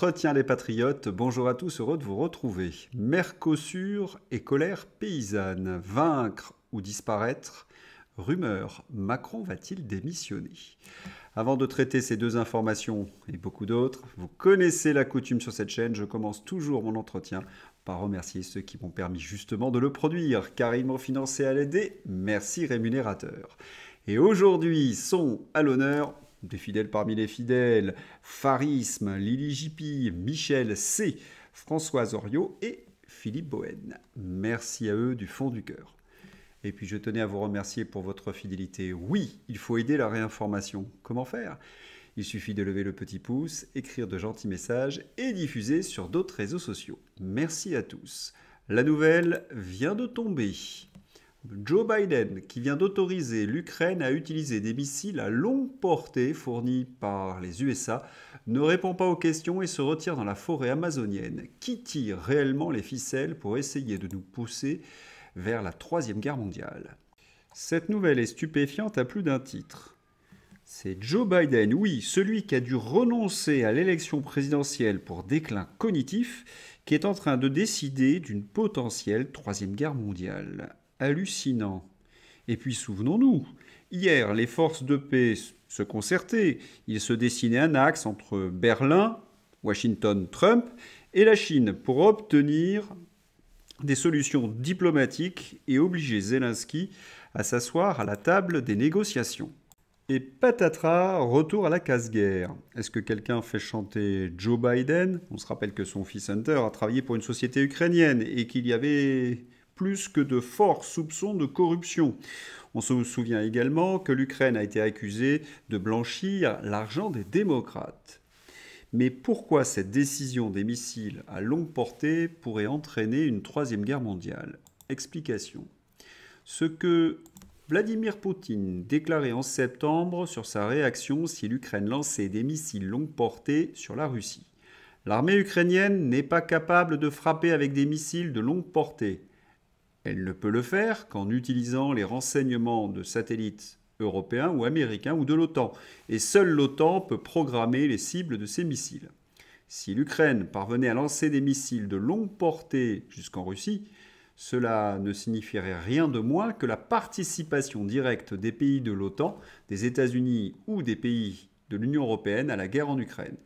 Entretien les patriotes, bonjour à tous, heureux de vous retrouver. Mercosur et colère paysanne, vaincre ou disparaître Rumeur, Macron va-t-il démissionner Avant de traiter ces deux informations et beaucoup d'autres, vous connaissez la coutume sur cette chaîne, je commence toujours mon entretien par remercier ceux qui m'ont permis justement de le produire, car ils m'ont financé à l'aider, merci rémunérateur. Et aujourd'hui sont à l'honneur des fidèles parmi les fidèles, Farisme, Lily J.P., Michel C, Françoise Oriot et Philippe Bohen. Merci à eux du fond du cœur. Et puis je tenais à vous remercier pour votre fidélité. Oui, il faut aider la réinformation. Comment faire Il suffit de lever le petit pouce, écrire de gentils messages et diffuser sur d'autres réseaux sociaux. Merci à tous. La nouvelle vient de tomber. Joe Biden, qui vient d'autoriser l'Ukraine à utiliser des missiles à longue portée fournis par les USA, ne répond pas aux questions et se retire dans la forêt amazonienne. Qui tire réellement les ficelles pour essayer de nous pousser vers la Troisième Guerre mondiale Cette nouvelle est stupéfiante à plus d'un titre. C'est Joe Biden, oui, celui qui a dû renoncer à l'élection présidentielle pour déclin cognitif, qui est en train de décider d'une potentielle Troisième Guerre mondiale hallucinant. Et puis souvenons-nous, hier, les forces de paix se concertaient. Il se dessinait un axe entre Berlin, Washington, Trump et la Chine pour obtenir des solutions diplomatiques et obliger Zelensky à s'asseoir à la table des négociations. Et patatras, retour à la casse-guerre. Est-ce que quelqu'un fait chanter Joe Biden On se rappelle que son fils Hunter a travaillé pour une société ukrainienne et qu'il y avait plus que de forts soupçons de corruption. On se souvient également que l'Ukraine a été accusée de blanchir l'argent des démocrates. Mais pourquoi cette décision des missiles à longue portée pourrait entraîner une troisième guerre mondiale Explication. Ce que Vladimir Poutine déclarait en septembre sur sa réaction si l'Ukraine lançait des missiles longue portée sur la Russie. L'armée ukrainienne n'est pas capable de frapper avec des missiles de longue portée. Elle ne peut le faire qu'en utilisant les renseignements de satellites européens ou américains ou de l'OTAN. Et seule l'OTAN peut programmer les cibles de ses missiles. Si l'Ukraine parvenait à lancer des missiles de longue portée jusqu'en Russie, cela ne signifierait rien de moins que la participation directe des pays de l'OTAN, des États-Unis ou des pays de l'Union européenne à la guerre en Ukraine.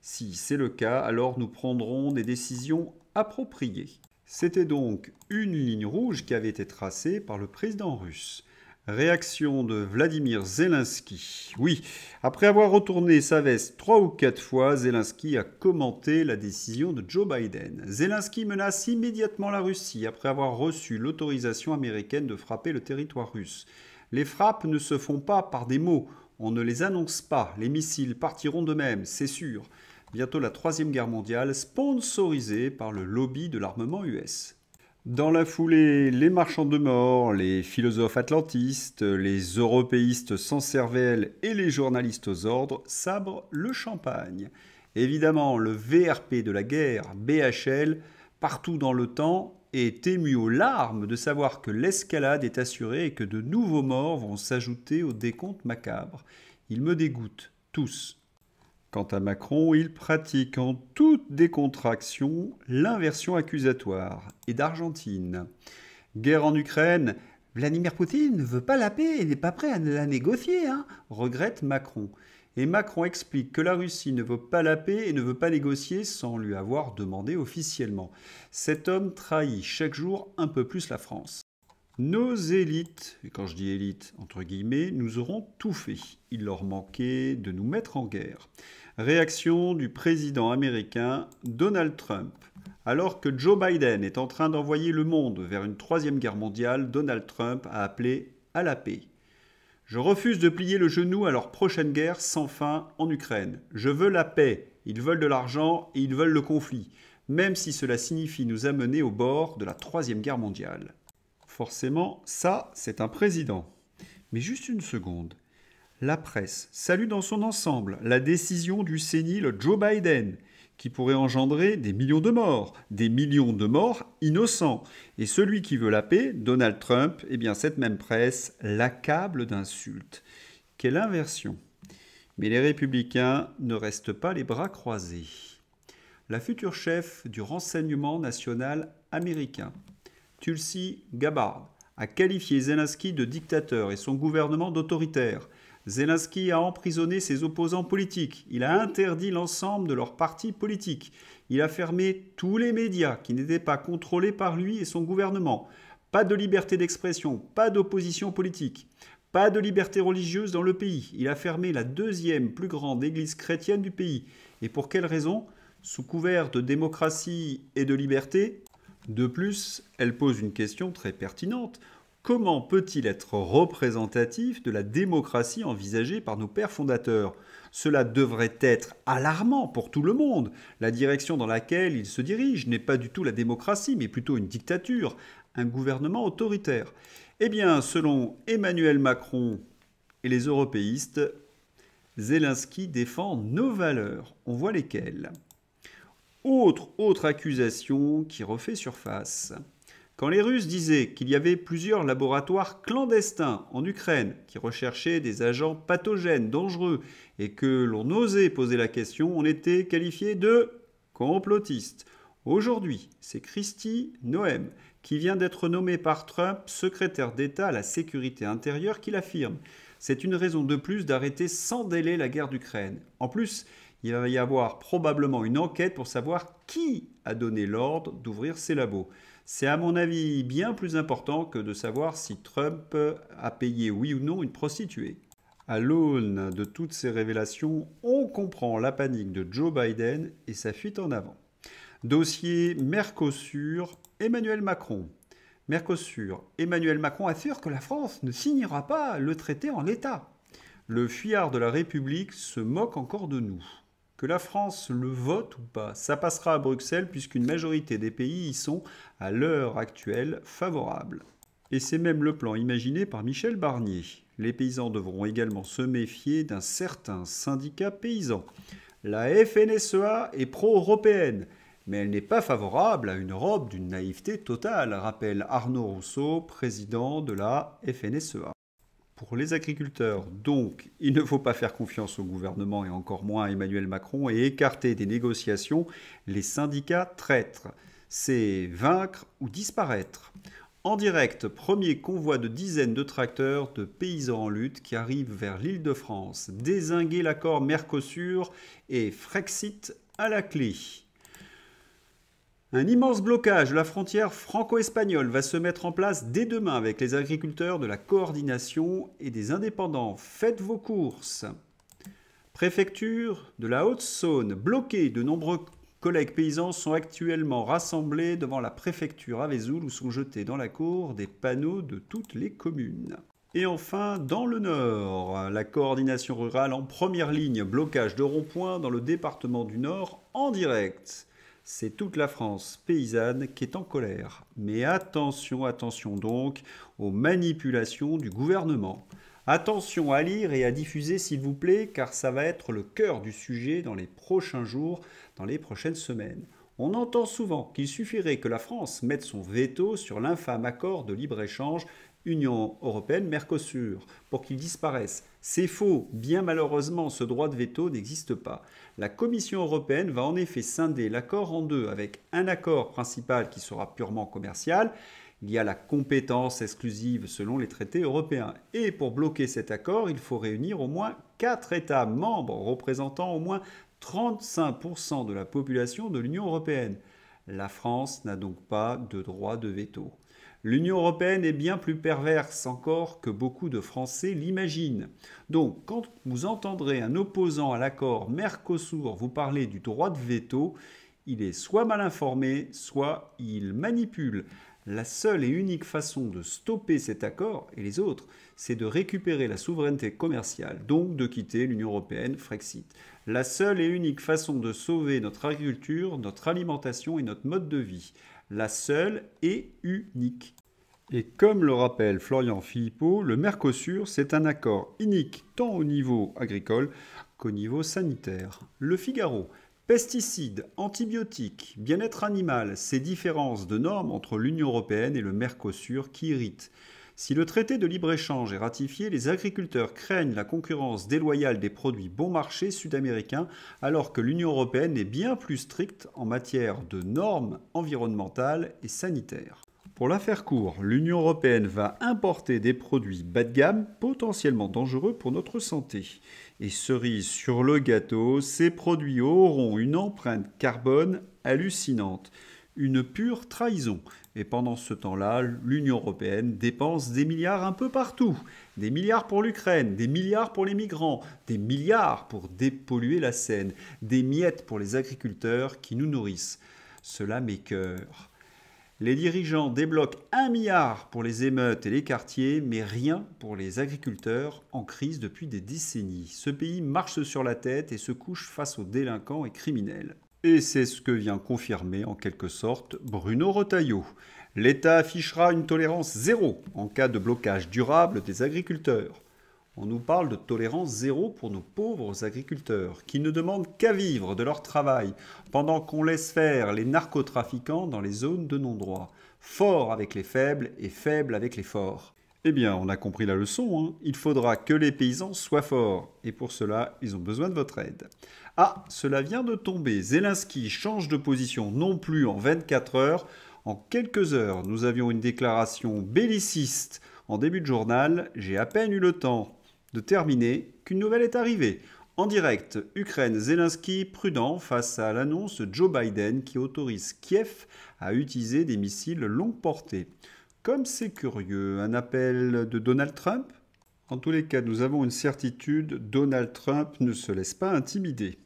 Si c'est le cas, alors nous prendrons des décisions appropriées. C'était donc une ligne rouge qui avait été tracée par le président russe. Réaction de Vladimir Zelensky. Oui, après avoir retourné sa veste trois ou quatre fois, Zelensky a commenté la décision de Joe Biden. Zelensky menace immédiatement la Russie après avoir reçu l'autorisation américaine de frapper le territoire russe. Les frappes ne se font pas par des mots, on ne les annonce pas, les missiles partiront de même, c'est sûr bientôt la Troisième Guerre mondiale, sponsorisée par le lobby de l'armement US. Dans la foulée, les marchands de mort, les philosophes atlantistes, les européistes sans cervelle et les journalistes aux ordres sabrent le champagne. Évidemment, le VRP de la guerre, BHL, partout dans le temps, est ému aux larmes de savoir que l'escalade est assurée et que de nouveaux morts vont s'ajouter au décompte macabre. Ils me dégoûtent, tous. Quant à Macron, il pratique en toute décontraction l'inversion accusatoire et d'Argentine. Guerre en Ukraine, Vladimir Poutine ne veut pas la paix et n'est pas prêt à la négocier, hein, regrette Macron. Et Macron explique que la Russie ne veut pas la paix et ne veut pas négocier sans lui avoir demandé officiellement. Cet homme trahit chaque jour un peu plus la France. Nos élites, et quand je dis élites entre guillemets, nous auront tout fait. Il leur manquait de nous mettre en guerre. Réaction du président américain Donald Trump. Alors que Joe Biden est en train d'envoyer le monde vers une troisième guerre mondiale, Donald Trump a appelé à la paix. Je refuse de plier le genou à leur prochaine guerre sans fin en Ukraine. Je veux la paix. Ils veulent de l'argent et ils veulent le conflit, même si cela signifie nous amener au bord de la troisième guerre mondiale. Forcément, ça, c'est un président. Mais juste une seconde. La presse salue dans son ensemble la décision du sénile Joe Biden, qui pourrait engendrer des millions de morts, des millions de morts innocents. Et celui qui veut la paix, Donald Trump, eh bien cette même presse l'accable d'insultes. Quelle inversion Mais les républicains ne restent pas les bras croisés. La future chef du renseignement national américain, Tulsi Gabbard a qualifié Zelensky de dictateur et son gouvernement d'autoritaire. Zelensky a emprisonné ses opposants politiques, il a interdit l'ensemble de leurs partis politiques, il a fermé tous les médias qui n'étaient pas contrôlés par lui et son gouvernement. Pas de liberté d'expression, pas d'opposition politique, pas de liberté religieuse dans le pays. Il a fermé la deuxième plus grande église chrétienne du pays. Et pour quelle raison Sous couvert de démocratie et de liberté, de plus, elle pose une question très pertinente. Comment peut-il être représentatif de la démocratie envisagée par nos pères fondateurs Cela devrait être alarmant pour tout le monde. La direction dans laquelle il se dirige n'est pas du tout la démocratie, mais plutôt une dictature, un gouvernement autoritaire. Eh bien, selon Emmanuel Macron et les européistes, Zelensky défend nos valeurs. On voit lesquelles. Autre, accusation qui refait surface. Quand les Russes disaient qu'il y avait plusieurs laboratoires clandestins en Ukraine qui recherchaient des agents pathogènes, dangereux, et que l'on osait poser la question, on était qualifié de complotiste. Aujourd'hui, c'est Christy Noem, qui vient d'être nommé par Trump secrétaire d'État à la sécurité intérieure, qui l'affirme. C'est une raison de plus d'arrêter sans délai la guerre d'Ukraine. En plus, il va y avoir probablement une enquête pour savoir qui a donné l'ordre d'ouvrir ces labos. C'est à mon avis bien plus important que de savoir si Trump a payé oui ou non une prostituée. À l'aune de toutes ces révélations, on comprend la panique de Joe Biden et sa fuite en avant. Dossier Mercosur, Emmanuel Macron. Mercosur, Emmanuel Macron assure que la France ne signera pas le traité en l'état. Le fuyard de la République se moque encore de nous. Que la France le vote ou pas, ça passera à Bruxelles puisqu'une majorité des pays y sont, à l'heure actuelle, favorables. Et c'est même le plan imaginé par Michel Barnier. Les paysans devront également se méfier d'un certain syndicat paysan. La FNSEA est pro-européenne, mais elle n'est pas favorable à une Europe d'une naïveté totale, rappelle Arnaud Rousseau, président de la FNSEA pour les agriculteurs. Donc, il ne faut pas faire confiance au gouvernement et encore moins à Emmanuel Macron et écarter des négociations les syndicats traîtres. C'est vaincre ou disparaître. En direct, premier convoi de dizaines de tracteurs de paysans en lutte qui arrivent vers l'île de France. Désinguer l'accord Mercosur et Frexit à la clé. Un immense blocage de la frontière franco-espagnole va se mettre en place dès demain avec les agriculteurs de la coordination et des indépendants. Faites vos courses. Préfecture de la Haute-Saône bloquée, de nombreux collègues paysans sont actuellement rassemblés devant la préfecture à Vézoul où sont jetés dans la cour des panneaux de toutes les communes. Et enfin, dans le Nord, la coordination rurale en première ligne, blocage de rond points dans le département du Nord en direct. C'est toute la France paysanne qui est en colère. Mais attention, attention donc aux manipulations du gouvernement. Attention à lire et à diffuser s'il vous plaît, car ça va être le cœur du sujet dans les prochains jours, dans les prochaines semaines. On entend souvent qu'il suffirait que la France mette son veto sur l'infâme accord de libre-échange Union européenne, Mercosur, pour qu'ils disparaissent. C'est faux. Bien malheureusement, ce droit de veto n'existe pas. La Commission européenne va en effet scinder l'accord en deux avec un accord principal qui sera purement commercial. Il y a la compétence exclusive selon les traités européens. Et pour bloquer cet accord, il faut réunir au moins quatre États membres représentant au moins 35% de la population de l'Union européenne. La France n'a donc pas de droit de veto. L'Union européenne est bien plus perverse encore que beaucoup de Français l'imaginent. Donc, quand vous entendrez un opposant à l'accord Mercosur vous parler du droit de veto, il est soit mal informé, soit il manipule. La seule et unique façon de stopper cet accord et les autres, c'est de récupérer la souveraineté commerciale, donc de quitter l'Union européenne, Frexit. La seule et unique façon de sauver notre agriculture, notre alimentation et notre mode de vie la seule et unique. Et comme le rappelle Florian Philippot, le Mercosur, c'est un accord unique tant au niveau agricole qu'au niveau sanitaire. Le Figaro. Pesticides, antibiotiques, bien-être animal, ces différences de normes entre l'Union européenne et le Mercosur qui irritent. Si le traité de libre-échange est ratifié, les agriculteurs craignent la concurrence déloyale des produits bon marché sud-américains, alors que l'Union européenne est bien plus stricte en matière de normes environnementales et sanitaires. Pour la faire court, l'Union européenne va importer des produits bas de gamme potentiellement dangereux pour notre santé. Et cerise sur le gâteau, ces produits auront une empreinte carbone hallucinante une pure trahison. Et pendant ce temps-là, l'Union européenne dépense des milliards un peu partout. Des milliards pour l'Ukraine, des milliards pour les migrants, des milliards pour dépolluer la Seine, des miettes pour les agriculteurs qui nous nourrissent. Cela m'écœure. Les dirigeants débloquent un milliard pour les émeutes et les quartiers, mais rien pour les agriculteurs en crise depuis des décennies. Ce pays marche sur la tête et se couche face aux délinquants et criminels. Et c'est ce que vient confirmer en quelque sorte Bruno Retailleau. L'État affichera une tolérance zéro en cas de blocage durable des agriculteurs. On nous parle de tolérance zéro pour nos pauvres agriculteurs qui ne demandent qu'à vivre de leur travail pendant qu'on laisse faire les narcotrafiquants dans les zones de non-droit, Fort avec les faibles et faibles avec les forts. Eh bien, on a compris la leçon, hein. il faudra que les paysans soient forts, et pour cela, ils ont besoin de votre aide. Ah, cela vient de tomber, Zelensky change de position non plus en 24 heures, en quelques heures, nous avions une déclaration belliciste en début de journal, j'ai à peine eu le temps de terminer qu'une nouvelle est arrivée. En direct, Ukraine, Zelensky prudent face à l'annonce de Joe Biden qui autorise Kiev à utiliser des missiles longue portée. Comme c'est curieux, un appel de Donald Trump en tous les cas, nous avons une certitude, Donald Trump ne se laisse pas intimider.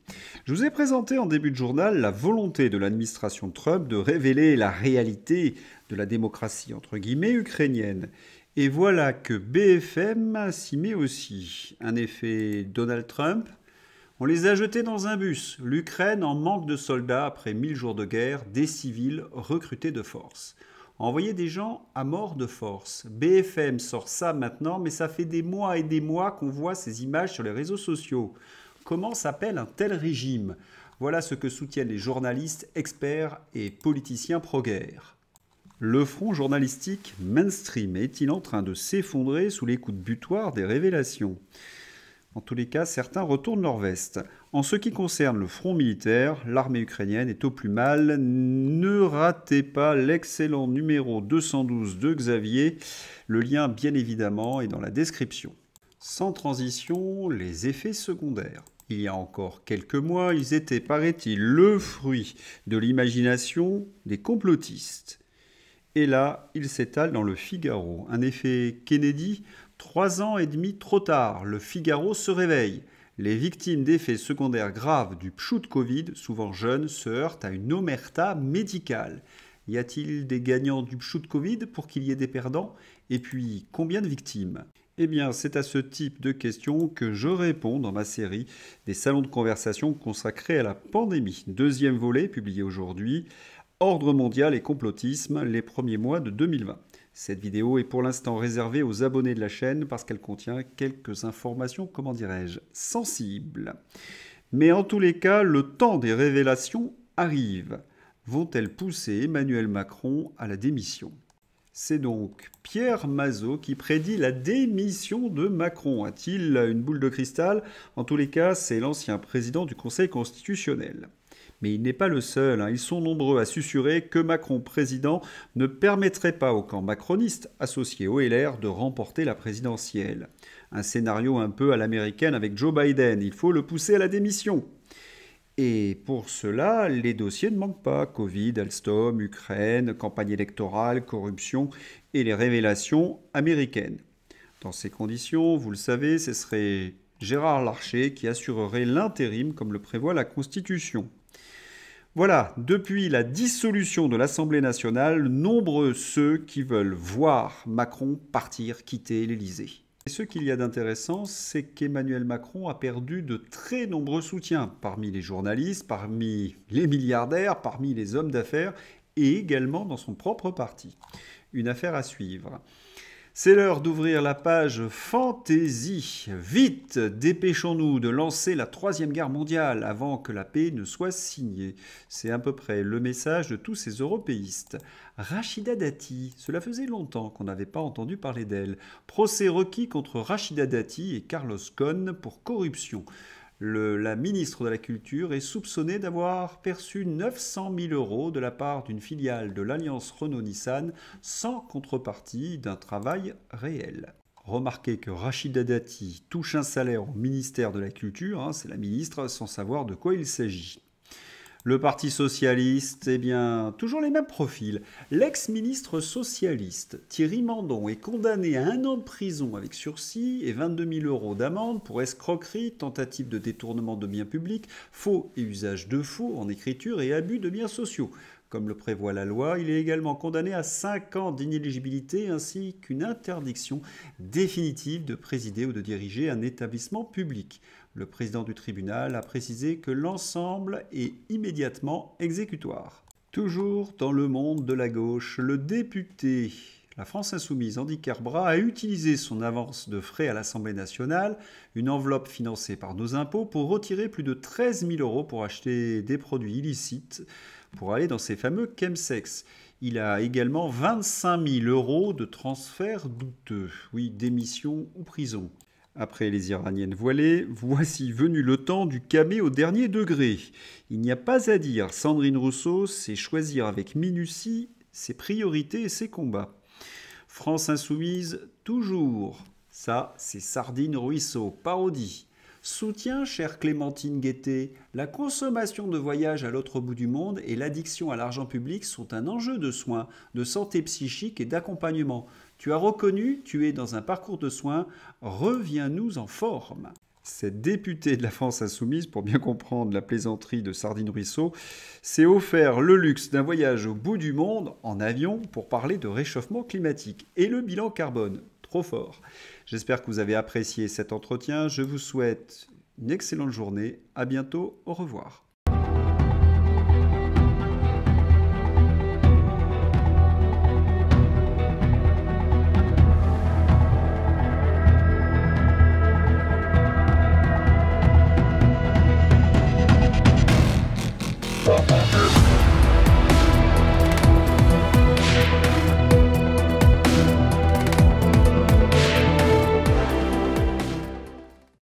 Je vous ai présenté en début de journal la volonté de l'administration Trump de révéler la réalité de la démocratie entre guillemets ukrainienne. Et voilà que BFM s'y met aussi. Un effet Donald Trump. On les a jetés dans un bus. L'Ukraine en manque de soldats après 1000 jours de guerre, des civils recrutés de force. Envoyer des gens à mort de force. BFM sort ça maintenant, mais ça fait des mois et des mois qu'on voit ces images sur les réseaux sociaux. Comment s'appelle un tel régime Voilà ce que soutiennent les journalistes, experts et politiciens pro-guerre. Le front journalistique mainstream est-il en train de s'effondrer sous les coups de butoir des révélations en tous les cas, certains retournent leur veste. En ce qui concerne le front militaire, l'armée ukrainienne est au plus mal. Ne ratez pas l'excellent numéro 212 de Xavier. Le lien, bien évidemment, est dans la description. Sans transition, les effets secondaires. Il y a encore quelques mois, ils étaient, paraît-il, le fruit de l'imagination des complotistes. Et là, ils s'étalent dans le Figaro. Un effet Kennedy Trois ans et demi trop tard, le Figaro se réveille. Les victimes d'effets secondaires graves du de Covid, souvent jeunes, se heurtent à une omerta médicale. Y a-t-il des gagnants du de Covid pour qu'il y ait des perdants Et puis, combien de victimes eh bien, c'est à ce type de questions que je réponds dans ma série des salons de conversation consacrés à la pandémie. Deuxième volet, publié aujourd'hui, Ordre mondial et complotisme, les premiers mois de 2020. Cette vidéo est pour l'instant réservée aux abonnés de la chaîne parce qu'elle contient quelques informations, comment dirais-je, sensibles. Mais en tous les cas, le temps des révélations arrive. Vont-elles pousser Emmanuel Macron à la démission c'est donc Pierre Mazot qui prédit la démission de Macron. A-t-il une boule de cristal En tous les cas, c'est l'ancien président du Conseil constitutionnel. Mais il n'est pas le seul. Hein. Ils sont nombreux à susurrer que Macron président ne permettrait pas au camp macroniste associé au LR de remporter la présidentielle. Un scénario un peu à l'américaine avec Joe Biden. Il faut le pousser à la démission. Et pour cela, les dossiers ne manquent pas. Covid, Alstom, Ukraine, campagne électorale, corruption et les révélations américaines. Dans ces conditions, vous le savez, ce serait Gérard Larcher qui assurerait l'intérim comme le prévoit la Constitution. Voilà, depuis la dissolution de l'Assemblée nationale, nombreux ceux qui veulent voir Macron partir, quitter l'Élysée. Et ce qu'il y a d'intéressant, c'est qu'Emmanuel Macron a perdu de très nombreux soutiens parmi les journalistes, parmi les milliardaires, parmi les hommes d'affaires et également dans son propre parti. Une affaire à suivre. C'est l'heure d'ouvrir la page fantaisie. Vite, dépêchons-nous de lancer la Troisième Guerre mondiale avant que la paix ne soit signée. C'est à peu près le message de tous ces européistes. Rachida Dati, cela faisait longtemps qu'on n'avait pas entendu parler d'elle. Procès requis contre Rachida Dati et Carlos Cohn pour corruption la ministre de la Culture est soupçonnée d'avoir perçu 900 000 euros de la part d'une filiale de l'Alliance Renault-Nissan sans contrepartie d'un travail réel. Remarquez que Rachida Dati touche un salaire au ministère de la Culture, hein, c'est la ministre, sans savoir de quoi il s'agit. Le Parti socialiste, eh bien, toujours les mêmes profils. L'ex-ministre socialiste Thierry Mandon est condamné à un an de prison avec sursis et 22 000 euros d'amende pour escroquerie, tentative de détournement de biens publics, faux et usage de faux en écriture et abus de biens sociaux. Comme le prévoit la loi, il est également condamné à 5 ans d'inéligibilité ainsi qu'une interdiction définitive de présider ou de diriger un établissement public. Le président du tribunal a précisé que l'ensemble est immédiatement exécutoire. Toujours dans le monde de la gauche, le député la France insoumise, Andy Carbra, a utilisé son avance de frais à l'Assemblée nationale, une enveloppe financée par nos impôts, pour retirer plus de 13 000 euros pour acheter des produits illicites pour aller dans ces fameux chemsex. Il a également 25 000 euros de transferts douteux, oui, démission ou prison. Après les Iraniennes voilées, voici venu le temps du camé au dernier degré. Il n'y a pas à dire, Sandrine Rousseau sait choisir avec minutie ses priorités et ses combats. France insoumise, toujours. Ça, c'est Sardine Ruisseau, parodie. Soutien, chère Clémentine Guettet, la consommation de voyages à l'autre bout du monde et l'addiction à l'argent public sont un enjeu de soins, de santé psychique et d'accompagnement. Tu as reconnu, tu es dans un parcours de soins, reviens-nous en forme. Cette députée de la France insoumise, pour bien comprendre la plaisanterie de Sardine Ruisseau, s'est offert le luxe d'un voyage au bout du monde en avion pour parler de réchauffement climatique et le bilan carbone. Trop fort. J'espère que vous avez apprécié cet entretien. Je vous souhaite une excellente journée. À bientôt. Au revoir.